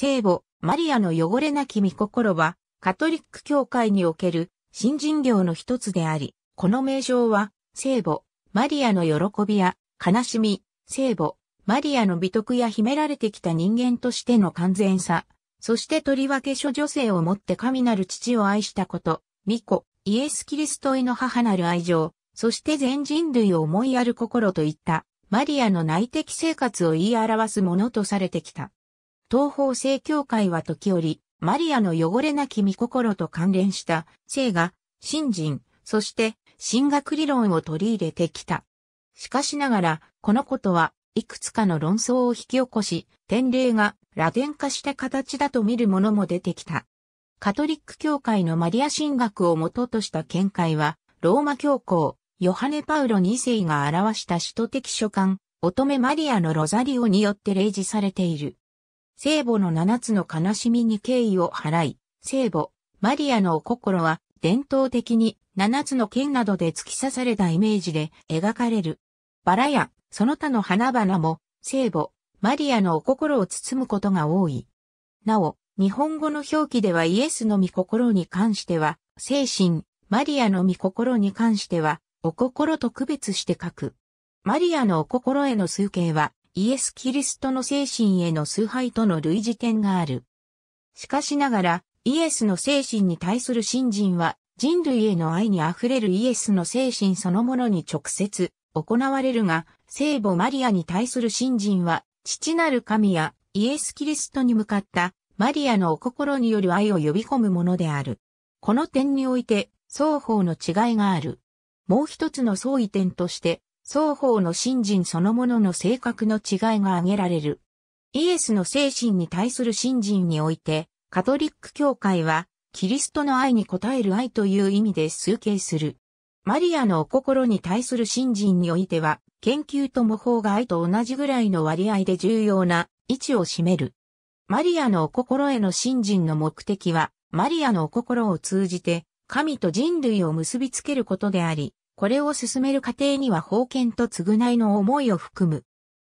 聖母、マリアの汚れなき御心は、カトリック教会における新人業の一つであり、この名称は、聖母、マリアの喜びや悲しみ、聖母、マリアの美徳や秘められてきた人間としての完全さ、そしてとりわけ諸女性をもって神なる父を愛したこと、巫女、イエス・キリストへの母なる愛情、そして全人類を思いやる心といった、マリアの内的生活を言い表すものとされてきた。東方正教会は時折、マリアの汚れなき御心と関連した、聖画、信心、そして、神学理論を取り入れてきた。しかしながら、このことは、いくつかの論争を引き起こし、天礼がラテン化した形だと見るものも出てきた。カトリック教会のマリア神学を元とした見解は、ローマ教皇、ヨハネ・パウロ2世が表した使徒的書簡、乙女マリアのロザリオによって例示されている。聖母の七つの悲しみに敬意を払い、聖母、マリアのお心は伝統的に七つの剣などで突き刺されたイメージで描かれる。バラやその他の花々も聖母、マリアのお心を包むことが多い。なお、日本語の表記ではイエスの御心に関しては、精神、マリアの御心に関しては、お心と区別して書く。マリアのお心への数形は、イエス・キリストの精神への崇拝との類似点がある。しかしながら、イエスの精神に対する信心は、人類への愛に溢れるイエスの精神そのものに直接行われるが、聖母マリアに対する信心は、父なる神やイエス・キリストに向かったマリアのお心による愛を呼び込むものである。この点において、双方の違いがある。もう一つの相違点として、双方の信心そのものの性格の違いが挙げられる。イエスの精神に対する信心において、カトリック教会は、キリストの愛に応える愛という意味で崇敬する。マリアのお心に対する信心においては、研究と模倣が愛と同じぐらいの割合で重要な位置を占める。マリアのお心への信心の目的は、マリアのお心を通じて、神と人類を結びつけることであり、これを進める過程には封建と償いの思いを含む。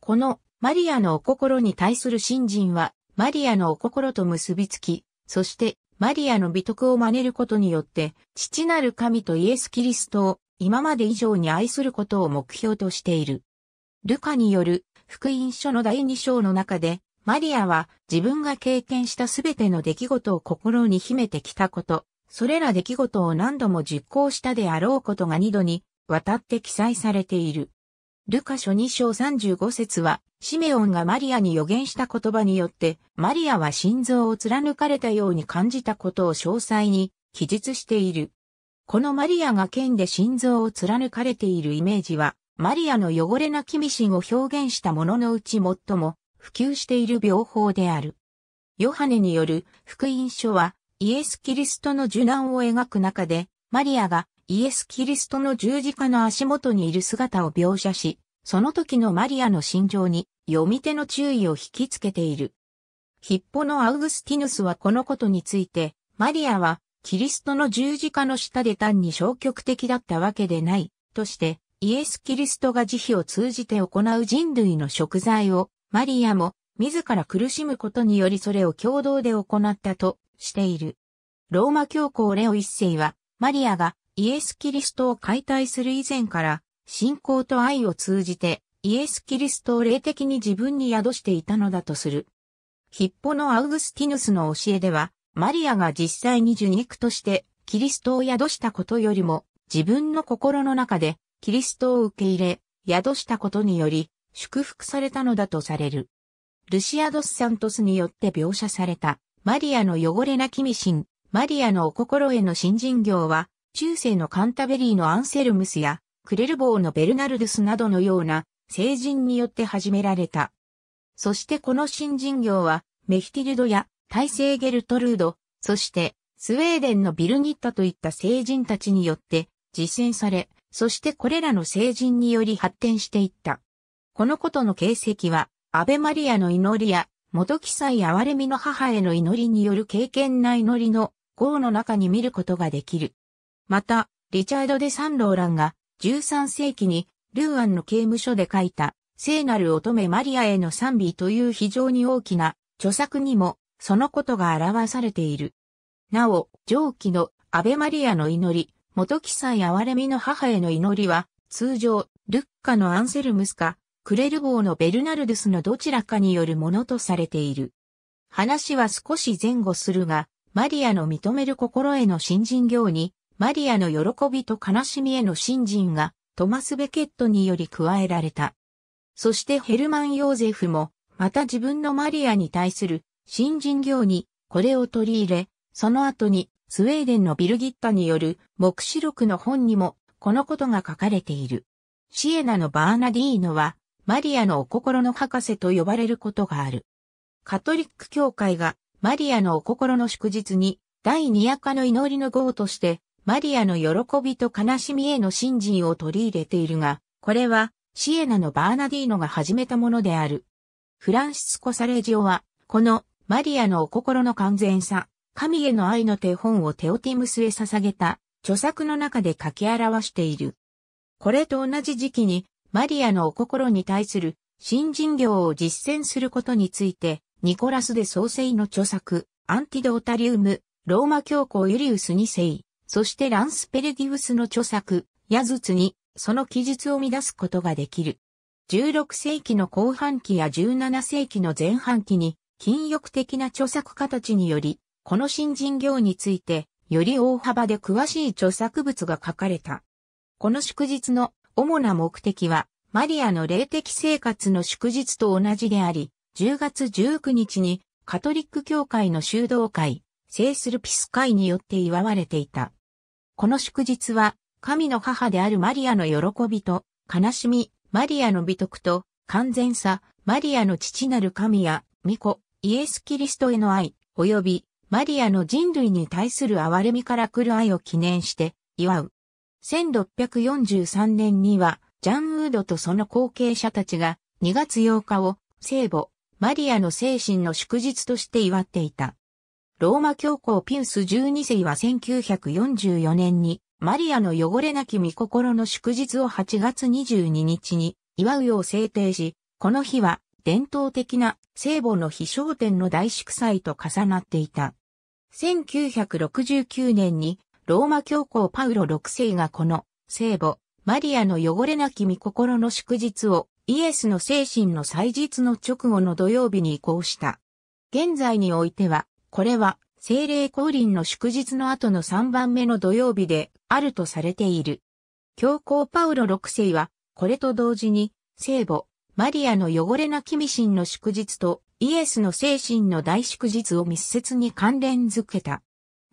このマリアのお心に対する信心は、マリアのお心と結びつき、そしてマリアの美徳を真似ることによって、父なる神とイエス・キリストを今まで以上に愛することを目標としている。ルカによる福音書の第2章の中で、マリアは自分が経験したすべての出来事を心に秘めてきたこと、それら出来事を何度も実行したであろうことが二度にわたって記載されている。ルカ書二章三十五節は、シメオンがマリアに予言した言葉によって、マリアは心臓を貫かれたように感じたことを詳細に記述している。このマリアが剣で心臓を貫かれているイメージは、マリアの汚れなきミシンを表現したもののうち最も普及している病法である。ヨハネによる福音書はイエス・キリストの受難を描く中で、マリアがイエス・キリストの十字架の足元にいる姿を描写し、その時のマリアの心情に読み手の注意を引きつけている。ヒッポのアウグスティヌスはこのことについて、マリアはキリストの十字架の下で単に消極的だったわけでない、として、イエス・キリストが慈悲を通じて行う人類の食材を、マリアも自ら苦しむことによりそれを共同で行ったとしている。ローマ教皇レオ一世は、マリアがイエス・キリストを解体する以前から、信仰と愛を通じて、イエス・キリストを霊的に自分に宿していたのだとする。ヒッポのアウグスティヌスの教えでは、マリアが実際に受肉として、キリストを宿したことよりも、自分の心の中で、キリストを受け入れ、宿したことにより、祝福されたのだとされる。ルシアドス・サントスによって描写された、マリアの汚れなきミシン、マリアのお心への新人業は、中世のカンタベリーのアンセルムスや、クレルボーのベルナルドゥスなどのような、聖人によって始められた。そしてこの新人業は、メヒティルドや、大聖ゲルトルード、そして、スウェーデンのビルニッタといった聖人たちによって実践され、そしてこれらの聖人により発展していった。このことの形跡は、アベマリアの祈りや元記載哀れみの母への祈りによる敬験な祈りの号の中に見ることができる。また、リチャード・デ・サンローランが13世紀にルーアンの刑務所で書いた聖なる乙女マリアへの賛美という非常に大きな著作にもそのことが表されている。なお、上記のアベマリアの祈り、元記載哀れみの母への祈りは通常、ルッカのアンセルムスかクレルボーのベルナルドゥスのどちらかによるものとされている。話は少し前後するが、マリアの認める心への新人行に、マリアの喜びと悲しみへの新人が、トマス・ベケットにより加えられた。そしてヘルマン・ヨーゼフも、また自分のマリアに対する新人行にこれを取り入れ、その後にスウェーデンのビルギッタによる目視録の本にもこのことが書かれている。シエナのバーナディーノはマリアのお心の博士と呼ばれることがある。カトリック教会がマリアのお心の祝日に第二夜の祈りの号としてマリアの喜びと悲しみへの信心を取り入れているが、これはシエナのバーナディーノが始めたものである。フランシスコ・サレジオは、このマリアのお心の完全さ、神への愛の手本をテオティムスへ捧げた著作の中で書き表している。これと同じ時期にマリアのお心に対する新人業を実践することについて、ニコラス・で創世の著作、アンティドータリウム、ローマ教皇ユリウス2世、そしてランスペルディウスの著作、ヤズツに、その記述を乱すことができる。16世紀の後半期や17世紀の前半期に、禁欲的な著作家たちにより、この新人業について、より大幅で詳しい著作物が書かれた。この祝日の主な目的は、マリアの霊的生活の祝日と同じであり、10月19日にカトリック教会の修道会、セイスルピス会によって祝われていた。この祝日は、神の母であるマリアの喜びと、悲しみ、マリアの美徳と、完全さ、マリアの父なる神や、巫女、イエス・キリストへの愛、及び、マリアの人類に対する憐れみから来る愛を記念して、祝う。1643年には、ジャン・ウードとその後継者たちが2月8日を聖母、マリアの精神の祝日として祝っていた。ローマ教皇ピウス12世は1944年にマリアの汚れなき御心の祝日を8月22日に祝うよう制定し、この日は伝統的な聖母の飛翔店の大祝祭と重なっていた。1969年にローマ教皇パウロ6世がこの聖母、マリアの汚れなき御心の祝日をイエスの精神の祭日の直後の土曜日に移行した。現在においては、これは聖霊降臨の祝日の後の3番目の土曜日であるとされている。教皇パウロ6世は、これと同時に、聖母、マリアの汚れなき未心の祝日とイエスの精神の大祝日を密接に関連づけた。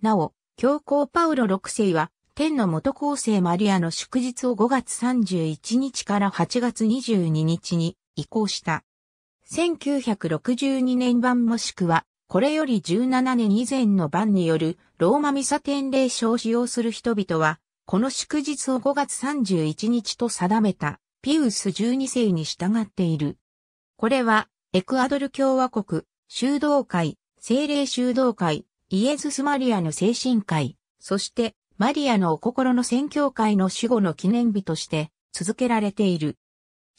なお、教皇パウロ6世は、天の元皇生マリアの祝日を5月31日から8月22日に移行した。1962年版もしくは、これより17年以前の版によるローマミサ天礼書を使用する人々は、この祝日を5月31日と定めたピウス12世に従っている。これは、エクアドル共和国、修道会、精霊修道会、イエズス・マリアの精神会、そしてマリアのお心の宣教会の死後の記念日として続けられている。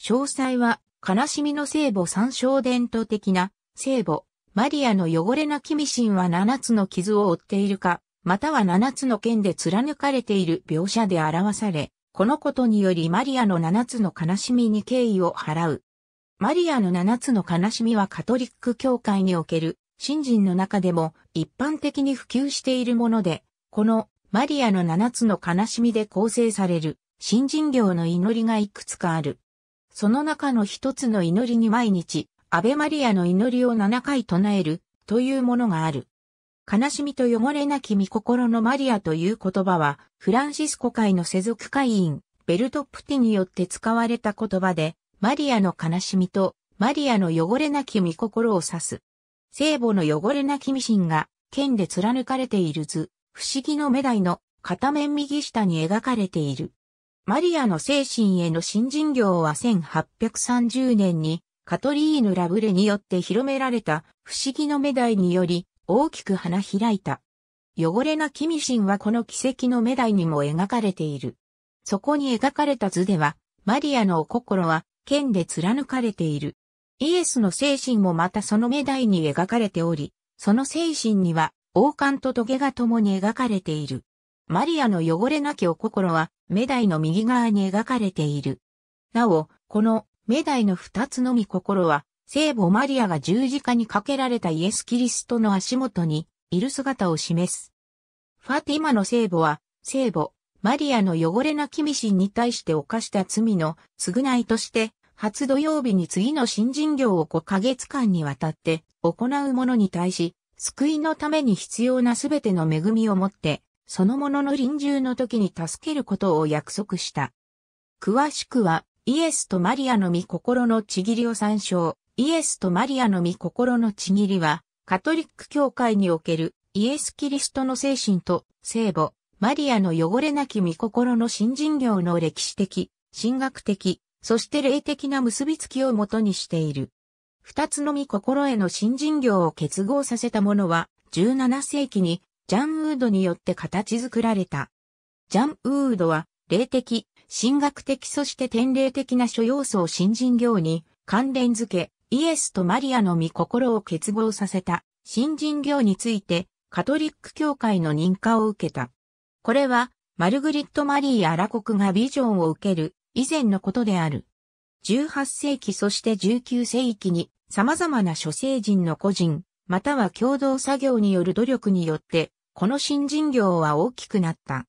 詳細は悲しみの聖母参照伝統的な聖母、マリアの汚れなきミシンは七つの傷を負っているか、または七つの剣で貫かれている描写で表され、このことによりマリアの七つの悲しみに敬意を払う。マリアの七つの悲しみはカトリック教会における新人の中でも一般的に普及しているもので、このマリアの七つの悲しみで構成される新人業の祈りがいくつかある。その中の一つの祈りに毎日、アベマリアの祈りを七回唱えるというものがある。悲しみと汚れなき御心のマリアという言葉は、フランシスコ会の世俗会員、ベルトップティによって使われた言葉で、マリアの悲しみとマリアの汚れなき御心を指す。聖母の汚れなきミシンが、剣で貫かれている図、不思議の目台の片面右下に描かれている。マリアの精神への新人業は1830年にカトリーヌ・ラブレによって広められた不思議の目台により大きく花開いた。汚れなきミシンはこの奇跡の目台にも描かれている。そこに描かれた図では、マリアのお心は剣で貫かれている。イエスの精神もまたその目台に描かれており、その精神には王冠と棘が共に描かれている。マリアの汚れなきお心は、メダイの右側に描かれている。なお、このメダイの二つのみ心は、聖母マリアが十字架にかけられたイエス・キリストの足元にいる姿を示す。ファティマの聖母は、聖母、マリアの汚れなきミシンに対して犯した罪の償いとして、初土曜日に次の新人業を5ヶ月間にわたって行う者に対し、救いのために必要なすべての恵みをもって、その者の臨終の時に助けることを約束した。詳しくは、イエスとマリアの御心のちぎりを参照。イエスとマリアの御心のちぎりは、カトリック教会におけるイエス・キリストの精神と聖母、マリアの汚れなき御心の新人業の歴史的、神学的、そして霊的な結びつきをもとにしている。二つのみ心への新人行を結合させたものは、17世紀にジャン・ウードによって形作られた。ジャン・ウードは、霊的、神学的そして天霊的な諸要素を新人行に関連づけ、イエスとマリアの御心を結合させた新人行について、カトリック教会の認可を受けた。これは、マルグリット・マリー・アラコクがビジョンを受ける以前のことである。18世紀そして19世紀に様々な諸聖人の個人、または共同作業による努力によって、この新人業は大きくなった。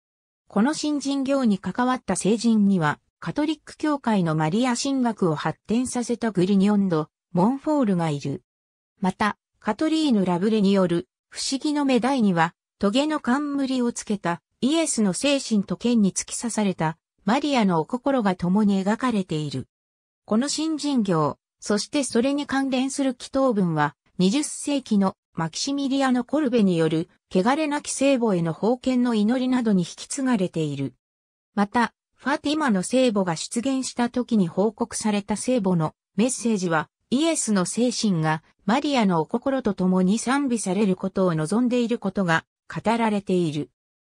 この新人業に関わった聖人には、カトリック教会のマリア神学を発展させたグリニョンド、モンフォールがいる。また、カトリーヌ・ラブレによる、不思議の目台には、トゲの冠をつけた、イエスの精神と剣に突き刺された、マリアのお心が共に描かれている。この新人行、そしてそれに関連する祈祷文は、20世紀のマキシミリアのコルベによる、汚れなき聖母への封建の祈りなどに引き継がれている。また、ファティマの聖母が出現した時に報告された聖母のメッセージは、イエスの精神がマリアのお心と共に賛美されることを望んでいることが語られている。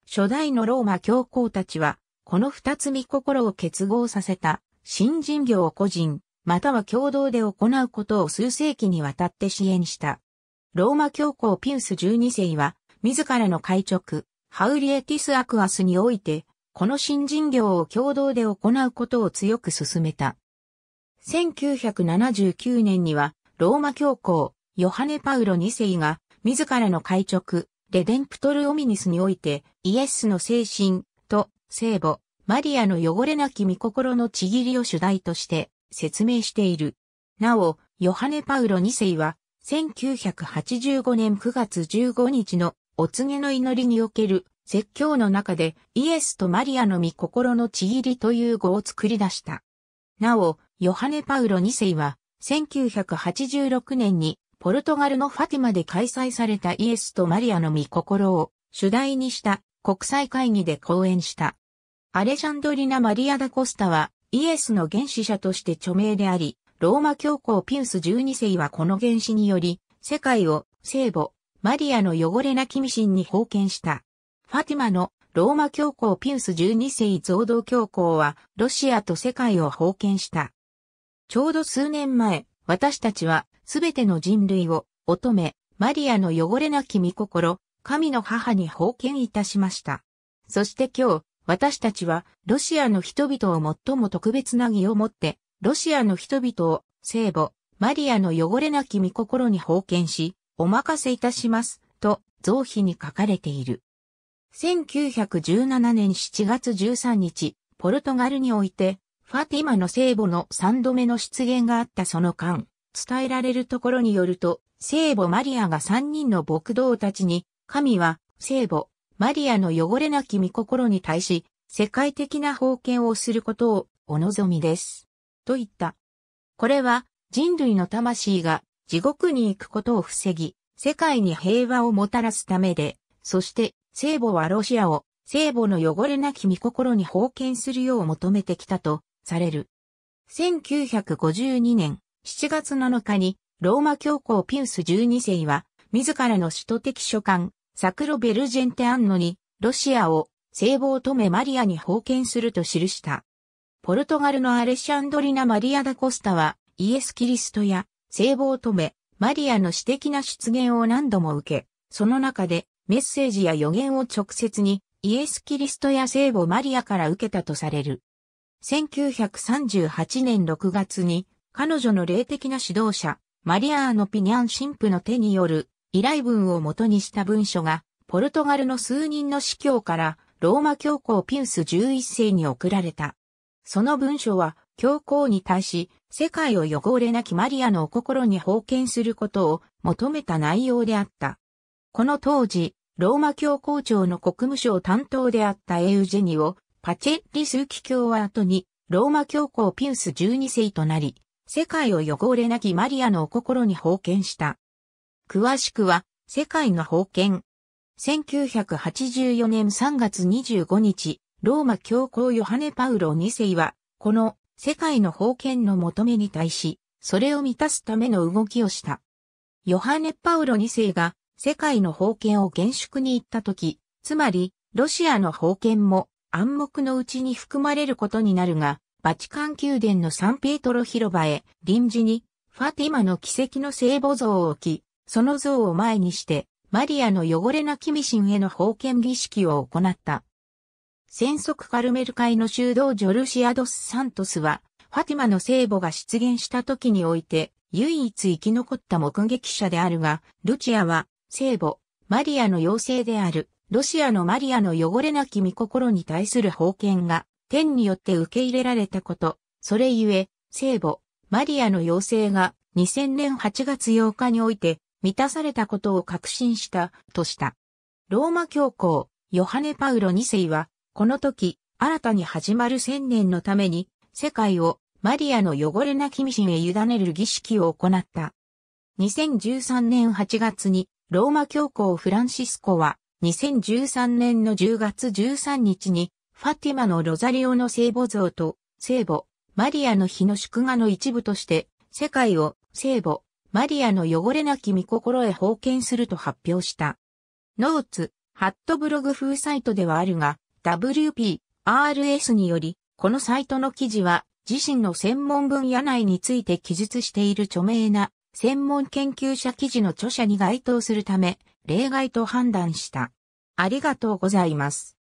初代のローマ教皇たちはこの二つ見心を結合させた、新人業を個人、または共同で行うことを数世紀にわたって支援した。ローマ教皇ピウス12世は、自らの会直、ハウリエティス・アクアスにおいて、この新人業を共同で行うことを強く進めた。1979年には、ローマ教皇、ヨハネ・パウロ2世が、自らの会直、レデンプトル・オミニスにおいて、イエスの精神、聖母、マリアの汚れなき御心のちぎりを主題として説明している。なお、ヨハネ・パウロ2世は、1985年9月15日のお告げの祈りにおける説教の中でイエスとマリアの御心のちぎりという語を作り出した。なお、ヨハネ・パウロ2世は、1986年にポルトガルのファティマで開催されたイエスとマリアの御心を主題にした国際会議で講演した。アレジャンドリナ・マリア・ダ・コスタはイエスの原始者として著名であり、ローマ教皇ピウス12世はこの原始により、世界を聖母、マリアの汚れなきミシンに封建した。ファティマのローマ教皇ピウス12世増道教皇はロシアと世界を封建した。ちょうど数年前、私たちはすべての人類を乙女、マリアの汚れなき御心、神の母に奉献いたしました。そして今日、私たちは、ロシアの人々を最も特別な義を持って、ロシアの人々を、聖母、マリアの汚れなき御心に奉献し、お任せいたします、と、造碑に書かれている。1917年7月13日、ポルトガルにおいて、ファティマの聖母の3度目の出現があったその間、伝えられるところによると、聖母マリアが3人の牧道たちに、神は、聖母、マリアの汚れなき御心に対し、世界的な封建をすることをお望みです。と言った。これは、人類の魂が地獄に行くことを防ぎ、世界に平和をもたらすためで、そして、聖母はロシアを、聖母の汚れなき御心に封建するよう求めてきたと、される。1952年7月7日に、ローマ教皇ピウス12世は、自らの首都的書簡、サクロ・ベルジェンテ・アンノに、ロシアを聖母乙女マリアに封建すると記した。ポルトガルのアレシャンドリナ・マリア・ダ・コスタは、イエス・キリストや聖母乙女、マリアの私的な出現を何度も受け、その中でメッセージや予言を直接にイエス・キリストや聖母マリアから受けたとされる。1938年6月に彼女の霊的な指導者、マリアーノ・ピニャン神父の手による依頼文を元にした文書が、ポルトガルの数人の司教から、ローマ教皇ピウス11世に送られた。その文書は、教皇に対し、世界を汚れなきマリアのお心に奉献することを求めた内容であった。この当時、ローマ教皇庁の国務省担当であったエウジェニオ・パチェッリーキ教は後に、ローマ教皇ピウス12世となり、世界を汚れなきマリアのお心に奉献した。詳しくは、世界の封建。1984年3月25日、ローマ教皇ヨハネ・パウロ2世は、この世界の封建の求めに対し、それを満たすための動きをした。ヨハネ・パウロ2世が世界の封建を厳粛に言ったとき、つまり、ロシアの封建も暗黙のうちに含まれることになるが、バチカン宮殿のサンペートロ広場へ臨時にファティマの奇跡の聖母像を置き、その像を前にして、マリアの汚れなきミシンへの封建儀式を行った。戦則カルメル会の修道女ルシアドス・サントスは、ファティマの聖母が出現した時において、唯一生き残った目撃者であるが、ルチアは、聖母、マリアの妖精である、ロシアのマリアの汚れなき御心に対する封建が、天によって受け入れられたこと、それゆえ、聖母、マリアの妖精が、2000年8月8日において、満たされたことを確信した、とした。ローマ教皇、ヨハネ・パウロ2世は、この時、新たに始まる千年のために、世界をマリアの汚れなきミシンへ委ねる儀式を行った。2013年8月に、ローマ教皇フランシスコは、2013年の10月13日に、ファティマのロザリオの聖母像と、聖母、マリアの日の祝賀の一部として、世界を聖母、マリアの汚れなき御心へ封建すると発表した。ノーツ、ハットブログ風サイトではあるが、WP、RS により、このサイトの記事は、自身の専門分野内について記述している著名な専門研究者記事の著者に該当するため、例外と判断した。ありがとうございます。